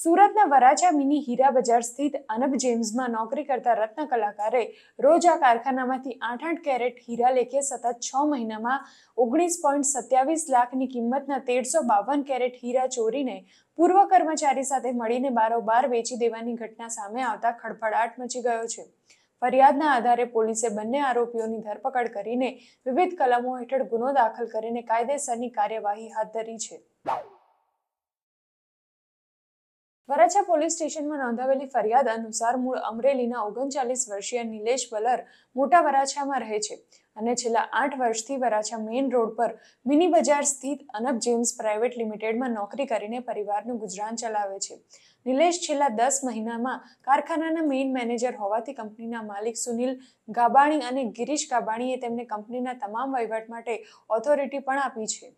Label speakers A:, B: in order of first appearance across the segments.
A: સુરતના વરાછા મિની હીરા બજાર સ્થિત અનબ જેમ્સમાં નોકરી કરતા રત્ન કલાકારે રોજ આ કારખાનામાંથી આઠ આઠ કેરેટ હીરા લેખે સતત છ મહિનામાં ઓગણીસ પોઈન્ટ સત્યાવીસ લાખની કિંમતના તેરસો બાવન કેરેટ હીરા ચોરીને પૂર્વ કર્મચારી સાથે મળીને બારોબાર વેચી દેવાની ઘટના સામે આવતા ખળભળાટ મચી ગયો છે ફરિયાદના આધારે પોલીસે બંને આરોપીઓની ધરપકડ કરીને વિવિધ કલમો હેઠળ ગુનો દાખલ કરીને કાયદેસરની કાર્યવાહી હાથ ધરી છે વરાછા પોલીસ સ્ટેશનમાં નોંધાવેલી ફરિયાદ અનુસાર મૂળ અમરેલીના ઓગણચાલીસ વર્ષીય નિલેશ બલર મોટા વરાછામાં રહે છે અને છેલ્લા આઠ વર્ષથી વરાછા મેઇન રોડ પર મિની બજાર સ્થિત અનબ જેમ્સ પ્રાઇવેટ લિમિટેડમાં નોકરી કરીને પરિવારનું ગુજરાન ચલાવે છે નિલેશ છેલ્લા દસ મહિનામાં કારખાનાના મેઇન મેનેજર હોવાથી કંપનીના માલિક સુનિલ ગાબાણી અને ગિરીશ ગાબાણીએ તેમને કંપનીના તમામ વહીવટ માટે ઓથોરિટી પણ આપી છે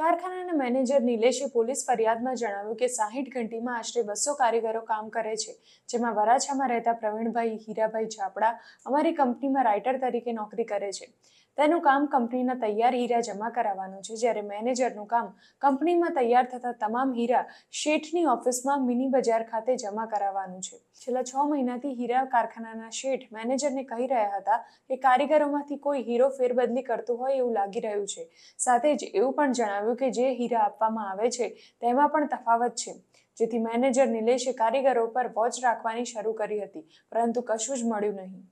A: કારખાનાના મેનેજર નિલેશે પોલીસ ફરિયાદમાં જણાવ્યું કે સાહીઠ ઘંટીમાં આશરે બસો કારીગરો કામ કરે છે જેમાં વરાછામાં રહેતા પ્રવીણભાઈ હીરાભાઈ છાપડા અમારી કંપનીમાં રાઇટર તરીકે નોકરી કરે છે તેનું કામ કંપનીના તૈયાર હીરા જમા કરાવવાનું છે જ્યારે મેનેજરનું કામ કંપનીમાં તૈયાર થતા તમામ હીરા શેઠની ઓફિસમાં મિની બજાર ખાતે જમા કરાવવાનું છે છેલ્લા છ મહિનાથી હીરા કારખાનાના શેઠ મેનેજરને કહી રહ્યા હતા કે કારીગરોમાંથી કોઈ હીરો ફેરબદલી કરતું હોય એવું લાગી રહ્યું છે સાથે જ એવું પણ જણાવ્યું જણાવ્યું કે જે હીરા આપવામાં આવે છે તેમાં પણ તફાવત છે જેથી મેનેજર નિલેશે કારીગરો પર વોચ રાખવાની શરૂ કરી હતી પરંતુ કશું જ મળ્યું નહીં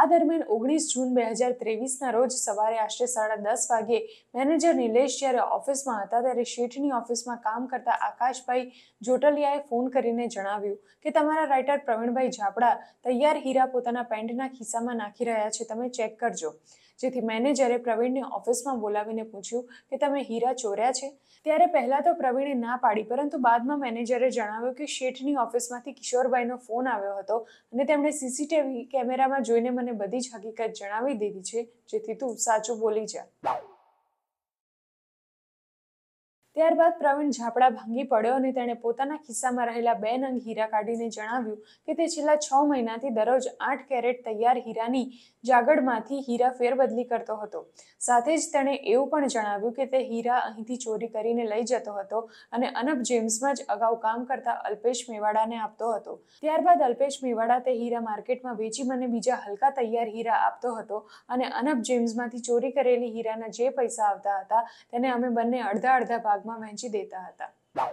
A: આ દરમિયાન ઓગણીસ જૂન બે હજાર ત્રેવીસના રોજ સવારે આશરે સાડા દસ વાગે મેનેજર નિલેશ જ્યારે ઓફિસમાં હતા ત્યારે શેઠની ઓફિસમાં કામ કરતા આકાશભાઈ જોટલિયાએ ફોન કરીને જણાવ્યું કે તમારા રાઇટર પ્રવીણભાઈ ઝાપડા તૈયાર હીરા પોતાના પેન્ટના ખિસ્સામાં નાખી રહ્યા છે તમે ચેક કરજો જેથી મેનેજરે પ્રવીણને ઓફિસમાં બોલાવીને પૂછ્યું કે તમે હીરા ચોર્યા છે ત્યારે પહેલાં તો પ્રવીણે ના પાડી પરંતુ બાદમાં મેનેજરે જણાવ્યું કે શેઠની ઓફિસમાંથી કિશોરભાઈનો ફોન આવ્યો હતો અને તેમણે સીસીટીવી કેમેરામાં જોઈને મને મને બધી જ હકીકત જણાવી દીધી છે જેથી તું સાચું બોલી જા ત્યારબાદ પ્રવીણ ઝાપડા ભાંગી પડ્યો અને તેણે પોતાના ખિસ્સામાં રહેલા બે નંગ હીરા કાઢીને જણાવ્યું કે તે છેલ્લા છ મહિનાથી દરરોજ આઠ કેરેટ તૈયાર હીરાની જાગડમાંથી હીરા ફેરબદલી કરતો હતો સાથે જ તેણે એવું પણ જણાવ્યું કે તે હીરા અહીંથી ચોરી કરીને લઈ જતો હતો અને અનબ જેમ્સમાં જ અગાઉ કામ કરતા અલ્પેશ મેવાડાને આપતો હતો ત્યારબાદ અલ્પેશ મેવાડા તે હીરા માર્કેટમાં વેચી મને બીજા હલકા તૈયાર હીરા આપતો હતો અને અનબ જેમ્સમાંથી ચોરી કરેલી હીરાના જે પૈસા આવતા હતા તેને અમે બંને અડધા અડધા ભાગ ભાગમાં વહેંચી દેતા હતા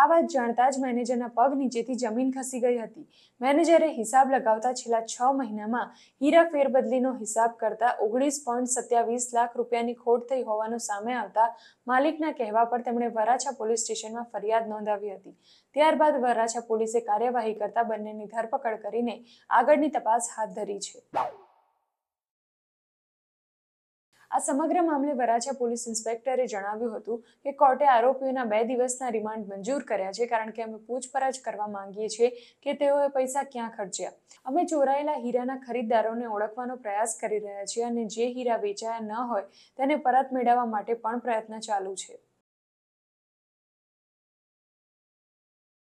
A: આ વાત જાણતા જ મેનેજરના પગ નીચેથી જમીન ખસી ગઈ હતી મેનેજરે હિસાબ લગાવતા છેલ્લા છ મહિનામાં હીરા ફેરબદલીનો હિસાબ કરતા ઓગણીસ પોઈન્ટ સત્યાવીસ લાખ રૂપિયાની ખોટ થઈ હોવાનું સામે આવતા માલિકના કહેવા પર તેમણે વરાછા પોલીસ સ્ટેશનમાં ફરિયાદ નોંધાવી હતી ત્યારબાદ વરાછા પોલીસે કાર્યવાહી કરતા બંનેની ધરપકડ કરીને આગળની તપાસ હાથ ધરી છે આ સમગ્ર મામલે વરાછા પોલીસ ઇન્સ્પેક્ટરે જણાવ્યું હતું કે કોર્ટે આરોપીઓના બે દિવસના રિમાન્ડ મંજૂર કર્યા છે કારણ કે અમે પૂછપરછ કરવા માંગીએ છીએ કે તેઓએ પૈસા ક્યાં ખર્ચ્યા અમે ચોરાયેલા હીરાના ખરીદદારોને ઓળખવાનો પ્રયાસ કરી રહ્યા છીએ અને જે હીરા વેચાયા ન હોય તેને પરત મેળવવા માટે પણ પ્રયત્ન ચાલુ છે